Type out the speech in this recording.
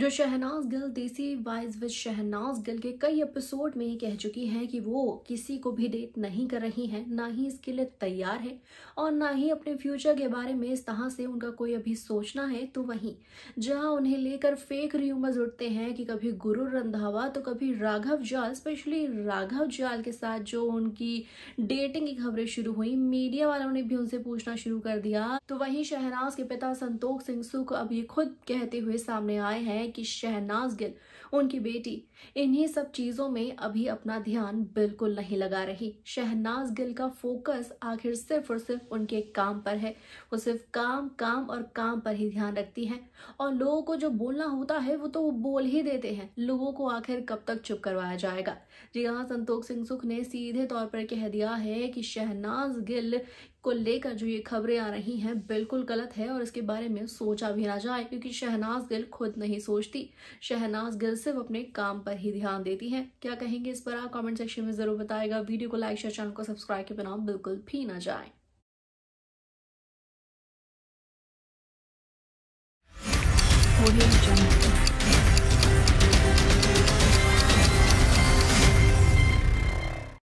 जो शहनाज गिल देसी wise with Shehnaaz Gill के कई एपिसोड में ही कह चुकी हैं कि वो किसी को भी डेट नहीं कर रही हैं ना ही इसके लिए तैयार है और ना ही अपने फ्यूचर के बारे में इस तरह से उनका कोई अभी सोचना है तो वहीं जहां उन्हें लेकर फेक र्यूमर्स उठते हैं कि कभी गुरु रंधावा तो कभी राघव जाल स्पेशली राघव जाल के साथ जो उनकी डेटिंग की खबरें शुरू हुई मीडिया वालों ने भी उनसे पूछना शुरू कर दिया तो वहीं शहनाज के पिता संतोख सिंह सुख अब ये खुद कहते हुए सामने आए हैं कि शहनाज गिल उनकी बेटी इन्हीं सब चीज़ों में अभी अपना ध्यान बिल्कुल नहीं लगा रही शहनाज गिल का फोकस आखिर सिर्फ और सिर्फ उनके काम पर है वो सिर्फ काम काम और काम पर ही ध्यान रखती हैं और लोगों को जो बोलना होता है वो तो वो बोल ही देते हैं लोगों को आखिर कब तक चुप करवाया जाएगा जी हाँ संतोख सिंह सुख ने सीधे तौर पर कह दिया है कि शहनाज गिल को लेकर जो ये खबरें आ रही हैं बिल्कुल गलत है और इसके बारे में सोचा भी ना जाए क्योंकि शहनाज गिल खुद नहीं सोचती शहनाज गिल सिर्फ अपने काम पर ही ध्यान देती है क्या कहेंगे इस पर आप कमेंट सेक्शन में जरूर बताएगा वीडियो को लाइक शेयर चैनल को सब्सक्राइब के बिना बिल्कुल भी ना जाए